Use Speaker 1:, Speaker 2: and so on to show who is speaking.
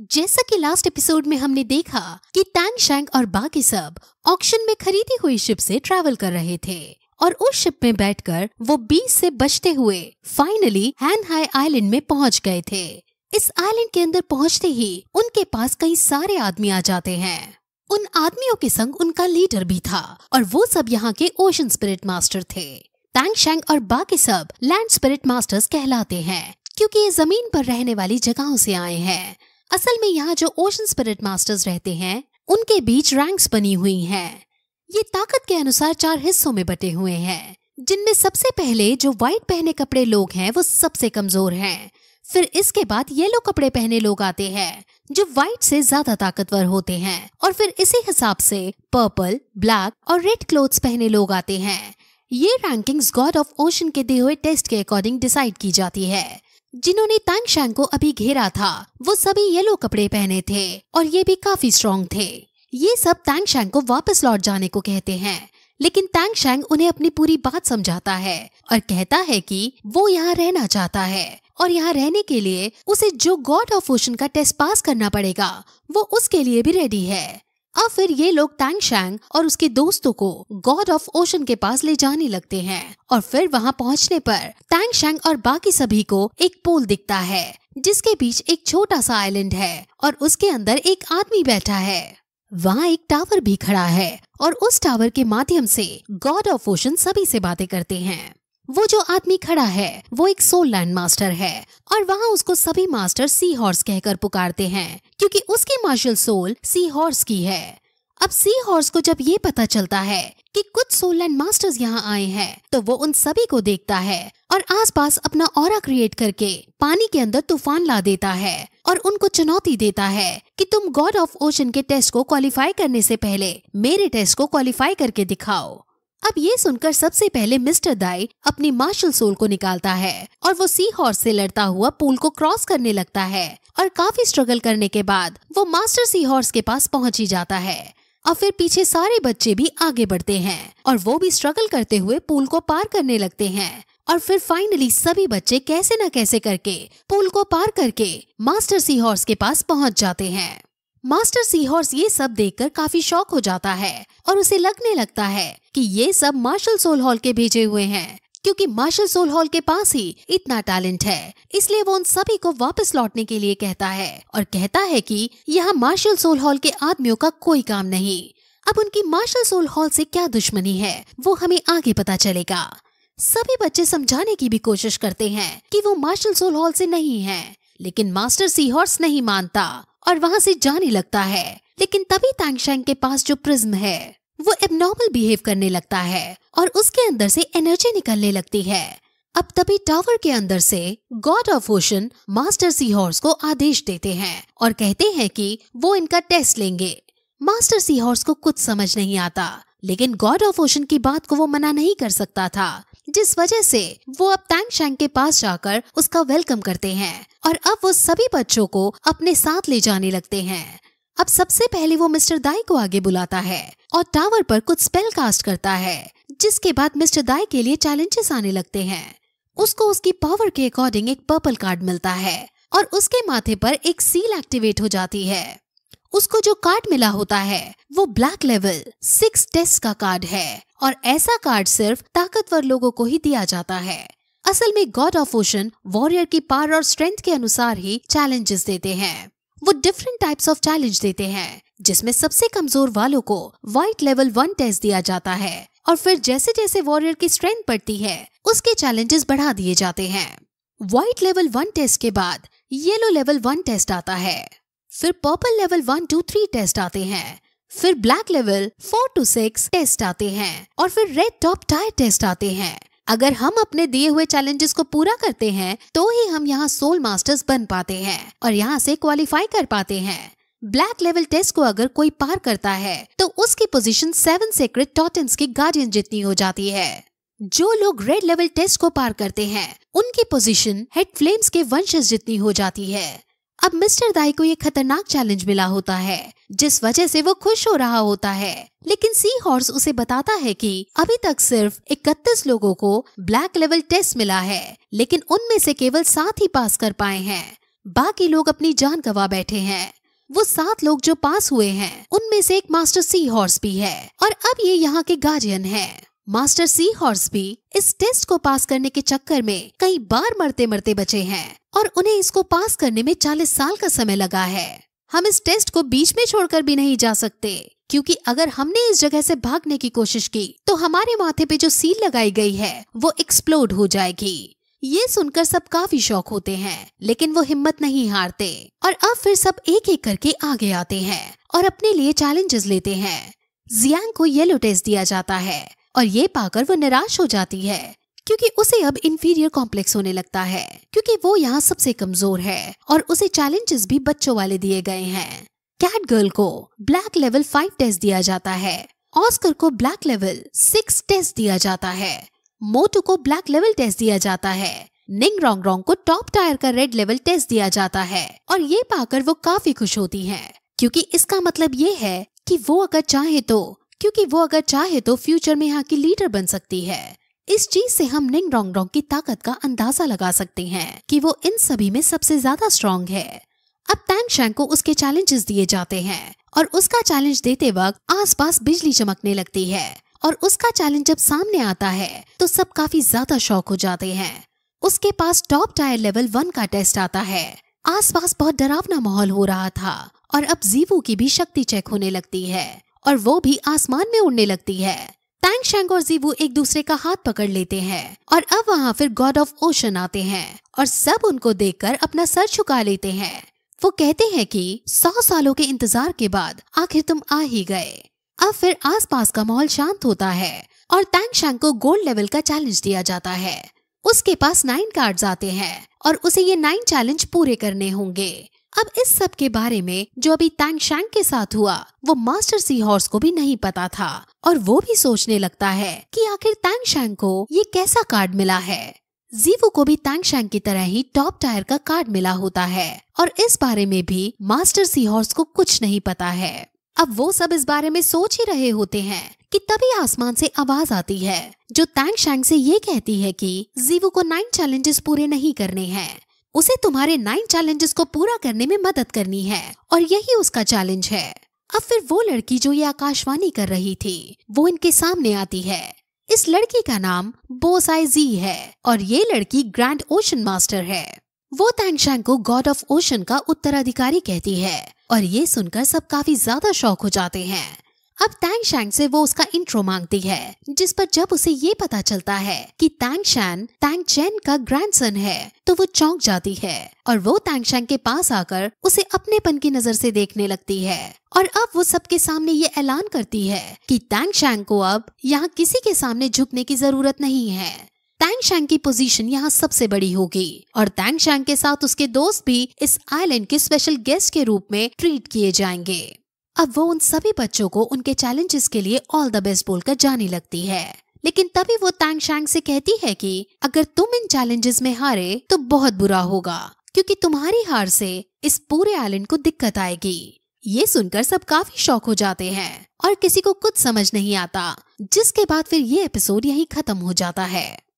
Speaker 1: जैसा कि last episode में हमने देखा कि टैंग शैंग और बाकी सब ऑक्शन में खरीदी हुई शिप से ट्रैवल कर रहे थे और उस शिप में बैठकर वो बीच से बचते हुए फाइनली हैन हाई आइलैंड में पहुंच गए थे इस आइलैंड के अंदर पहुंचते ही उनके पास कई सारे आदमी आ जाते हैं उन आदमियों के संग उनका लीडर भी था और वो सब यहाँ के ओशन स्पिरिट मास्टर थे टैंग शैंग और बाकी सब लैंड स्पिरिट मास्टर्स कहलाते हैं क्योंकि ये जमीन पर रहने वाली जगहों से आए हैं असल में यहाँ जो ओशन स्पिरिट मास्टर्स रहते हैं उनके बीच रैंक्स बनी हुई हैं। ये ताकत के अनुसार चार हिस्सों में बटे हुए हैं जिनमें सबसे पहले जो व्हाइट पहने कपड़े लोग हैं वो सबसे कमजोर हैं फिर इसके बाद येलो कपड़े पहने लोग आते हैं जो व्हाइट से ज्यादा ताकतवर होते हैं और फिर इसी हिसाब से पर्पल ब्लैक और रेड क्लोथ्स पहने लोग आते हैं ये रैंकिंग्स गॉड ऑफ ओशन के दिए हुए टेस्ट के अकॉर्डिंग डिसाइड की जाती है जिन्होंने तांग शांग को अभी घेरा था वो सभी येलो कपड़े पहने थे और ये भी काफी स्ट्रॉन्ग थे ये सब तांग शांग को वापस लौट जाने को कहते हैं लेकिन तांग शांग उन्हें अपनी पूरी बात समझाता है और कहता है कि वो यहाँ रहना चाहता है और यहाँ रहने के लिए उसे जो गॉड ऑफ ओशन का टेस्ट पास करना पड़ेगा वो उसके लिए भी रेडी है अब फिर ये लोग टैंग शैंग और उसके दोस्तों को गॉड ऑफ ओशन के पास ले जाने लगते हैं और फिर वहाँ पहुँचने पर टैंग शैंग और बाकी सभी को एक पोल दिखता है जिसके बीच एक छोटा सा आइलैंड है और उसके अंदर एक आदमी बैठा है वहाँ एक टावर भी खड़ा है और उस टावर के माध्यम से गॉड ऑफ ओशन सभी से बातें करते हैं वो जो आदमी खड़ा है वो एक सोल लैंड मास्टर है और वहाँ उसको सभी मास्टर सी हॉर्स कहकर पुकारते हैं क्योंकि उसकी मार्शल सोल सी हॉर्स की है अब सी हॉर्स को जब ये पता चलता है कि कुछ सोल लैंड मास्टर्स यहाँ आए हैं तो वो उन सभी को देखता है और आसपास अपना और क्रिएट करके पानी के अंदर तूफान ला देता है और उनको चुनौती देता है कि तुम गॉड ऑफ ओशन के टेस्ट को क्वालिफाई करने से पहले मेरे टेस्ट को क्वालिफाई करके दिखाओ अब ये सुनकर सबसे पहले मिस्टर दाई अपनी मार्शल सोल को निकालता है और वो सी हॉर्स से लड़ता हुआ पुल को क्रॉस करने लगता है और काफी स्ट्रगल करने के बाद वो मास्टर सी हॉर्स के पास पहुंच ही जाता है और फिर पीछे सारे बच्चे भी आगे बढ़ते हैं और वो भी स्ट्रगल करते हुए पुल को पार करने लगते हैं और फिर फाइनली सभी बच्चे कैसे न कैसे करके पुल को पार करके मास्टर सी हॉर्स के पास पहुंच जाते हैं मास्टर सीहॉर्स ये सब देखकर काफी शौक हो जाता है और उसे लगने लगता है कि ये सब मार्शल सोल हॉल के भेजे हुए हैं क्योंकि मार्शल सोल हॉल के पास ही इतना टैलेंट है इसलिए वो उन सभी को वापस लौटने के लिए कहता है और कहता है कि यहाँ मार्शल सोल हॉल के आदमियों का कोई काम नहीं अब उनकी मार्शल सोल हॉल से क्या दुश्मनी है वो हमें आगे पता चलेगा सभी बच्चे समझाने की भी कोशिश करते हैं कि वो मार्शल सोल हॉल से नहीं है लेकिन मास्टर सीहॉर्स नहीं मानता और वहाँ से जाने लगता है लेकिन तभी तांगशैंग के पास जो प्रिज्म है वो एबनॉर्मल बिहेव करने लगता है और उसके अंदर से एनर्जी निकलने लगती है अब तभी टावर के अंदर से god of ocean master sea horse को आदेश देते हैं और कहते हैं कि वो इनका टेस्ट लेंगे मास्टर सी हॉर्स को कुछ समझ नहीं आता लेकिन गॉड ऑफ ओशन की बात को वो मना नहीं कर सकता था जिस वजह से वो अब टैंग शैंग के पास जाकर उसका वेलकम करते हैं और अब वो सभी बच्चों को अपने साथ ले जाने लगते हैं अब सबसे पहले वो मिस्टर दाई को आगे बुलाता है और टावर पर कुछ स्पेल कास्ट करता है जिसके बाद मिस्टर दाई के लिए चैलेंजेस आने लगते हैं उसको उसकी पावर के अकॉर्डिंग एक पर्पल कार्ड मिलता है और उसके माथे पर एक सील एक्टिवेट हो जाती है उसको जो कार्ड मिला होता है वो ब्लैक लेवल सिक्स टेस्ट का कार्ड है और ऐसा कार्ड सिर्फ ताकतवर लोगों को ही दिया जाता है असल में गॉड ऑफ ओशन वॉरियर की पावर और स्ट्रेंथ के अनुसार ही चैलेंजेस देते हैं वो डिफरेंट टाइप्स ऑफ चैलेंज देते हैं जिसमें सबसे कमजोर वालों को व्हाइट लेवल वन टेस्ट दिया जाता है और फिर जैसे जैसे वॉरियर की स्ट्रेंथ बढ़ती है उसके चैलेंजेस बढ़ा दिए जाते हैं व्हाइट लेवल वन टेस्ट के बाद येलो लेवल वन टेस्ट आता है फिर purple level one two three test आते हैं फिर black level four two six test आते हैं और फिर रेड टॉप टायर टेस्ट आते हैं अगर हम अपने दिए हुए चैलेंजेस को पूरा करते हैं तो ही हम यहाँ सोल मास्टर्स बन पाते हैं और यहाँ से क्वालिफाई कर पाते हैं ब्लैक लेवल टेस्ट को अगर कोई पार करता है तो उसकी पोजीशन सेवन सेक्रेट टॉटेंस की गार्डियन जितनी हो जाती है जो लोग रेड लेवल टेस्ट को पार करते हैं उनकी पोजीशन हेड फ्लेम्स के वंशज जितनी हो जाती है अब मिस्टर दाई को ये खतरनाक चैलेंज मिला होता है जिस वजह से वो खुश हो रहा होता है लेकिन सी हॉर्स उसे बताता है कि अभी तक सिर्फ इकतीस लोगों को ब्लैक लेवल टेस्ट मिला है लेकिन उनमें से केवल सात ही पास कर पाए हैं बाकी लोग अपनी जान गवा बैठे हैं वो सात लोग जो पास हुए हैं उनमें से एक मास्टर सी हॉर्स भी है और अब ये यहाँ के गार्जियन है मास्टर सी हॉर्स भी इस टेस्ट को पास करने के चक्कर में कई बार मरते मरते बचे हैं और उन्हें इसको पास करने में 40 साल का समय लगा है हम इस टेस्ट को बीच में छोड़कर भी नहीं जा सकते क्योंकि अगर हमने इस जगह से भागने की कोशिश की तो हमारे माथे पे जो सील लगाई गई है वो एक्सप्लोड हो जाएगी ये सुनकर सब काफी शौक होते हैं लेकिन वो हिम्मत नहीं हारते और अब फिर सब एक एक करके आगे आते हैं और अपने लिए चैलेंजेस लेते हैं जियांग को येलो टेस्ट दिया जाता है और ये पाकर वो निराश हो जाती है क्योंकि उसे अब इन्फीरियर कॉम्प्लेक्स होने लगता है क्योंकि वो यहाँ सबसे कमजोर है और उसे चैलेंजेस भी बच्चों वाले दिए गए हैं कैट गर्ल को ब्लैक लेवल फाइव टेस्ट दिया जाता है ऑस्कर को ब्लैक लेवल सिक्स टेस्ट दिया जाता है मोटो को ब्लैक लेवल टेस्ट दिया जाता है निंग रोंग रोंग को टॉप टायर का रेड लेवल टेस्ट दिया जाता है और ये पाकर वो काफी खुश होती है क्योंकि इसका मतलब ये है कि वो अगर चाहे तो क्योंकि वो अगर चाहे तो फ्यूचर में यहाँ की लीडर बन सकती है इस चीज से हम निंग रोंग रोंग की ताकत का अंदाजा लगा सकते हैं कि वो इन सभी में सबसे ज्यादा स्ट्रांग है अब टैंग शैंग को उसके चैलेंजेस दिए जाते हैं और उसका चैलेंज देते वक्त आसपास बिजली चमकने लगती है और उसका चैलेंज जब सामने आता है तो सब काफी ज्यादा शौक हो जाते हैं उसके पास टॉप टायर लेवल वन का टेस्ट आता है आसपास बहुत डरावना माहौल हो रहा था और अब जीवू की भी शक्ति चेक होने लगती है और वो भी आसमान में उड़ने लगती है टैंक शैंग और जीवू एक दूसरे का हाथ पकड़ लेते हैं और अब वहाँ फिर गॉड ऑफ ओशन आते हैं और सब उनको देखकर अपना सर झुका लेते हैं वो कहते हैं कि सौ सालों के इंतजार के बाद आखिर तुम आ ही गए अब फिर आसपास का माहौल शांत होता है और टैंग शैंग को गोल्ड लेवल का चैलेंज दिया जाता है उसके पास नाइन कार्ड्स आते हैं और उसे ये नाइन चैलेंज पूरे करने होंगे अब इस सब के बारे में जो अभी तैंग शैंग के साथ हुआ वो मास्टर सी हॉर्स को भी नहीं पता था और वो भी सोचने लगता है कि आखिर तैंग शैंग को ये कैसा कार्ड मिला है जीवो को भी तैंग शैंग की तरह ही टॉप टायर का कार्ड मिला होता है और इस बारे में भी मास्टर सी हॉर्स को कुछ नहीं पता है अब वो सब इस बारे में सोच ही रहे होते हैं कि तभी आसमान से आवाज आती है जो तैंग शैंग से ये कहती है कि जीवो को नाइन चैलेंजेस पूरे नहीं करने हैं उसे तुम्हारे नाइन चैलेंजेस को पूरा करने में मदद करनी है और यही उसका चैलेंज है अब फिर वो लड़की जो ये आकाशवाणी कर रही थी वो इनके सामने आती है इस लड़की का नाम बोसाई जी है और ये लड़की ग्रैंड ओशन मास्टर है वो तैंगशैंग को गॉड ऑफ ओशन का उत्तराधिकारी कहती है और ये सुनकर सब काफी ज्यादा शौक हो जाते हैं अब तैंग शैंग से वो उसका इंट्रो मांगती है जिस पर जब उसे ये पता चलता है कि तैंग शैन तैंग चैन का ग्रैंडसन है तो वो चौंक जाती है और वो तैंग शैंग के पास आकर उसे अपने पन की नजर से देखने लगती है और अब वो सबके सामने ये ऐलान करती है कि तैंग शैंग को अब यहाँ किसी के सामने झुकने की जरूरत नहीं है तैंग शैंग की पोजीशन यहाँ सबसे बड़ी होगी और तैंग शैंग के साथ उसके दोस्त भी इस आइलैंड के स्पेशल गेस्ट के रूप में ट्रीट किए जाएंगे अब वो उन सभी बच्चों को उनके चैलेंजेस के लिए ऑल द बेस्ट बोलकर जाने लगती है लेकिन तभी वो तांग शैंग से कहती है कि अगर तुम इन चैलेंजेस में हारे तो बहुत बुरा होगा क्योंकि तुम्हारी हार से इस पूरे आइलैंड को दिक्कत आएगी ये सुनकर सब काफी शौक हो जाते हैं और किसी को कुछ समझ नहीं आता जिसके बाद फिर ये एपिसोड यही खत्म हो जाता है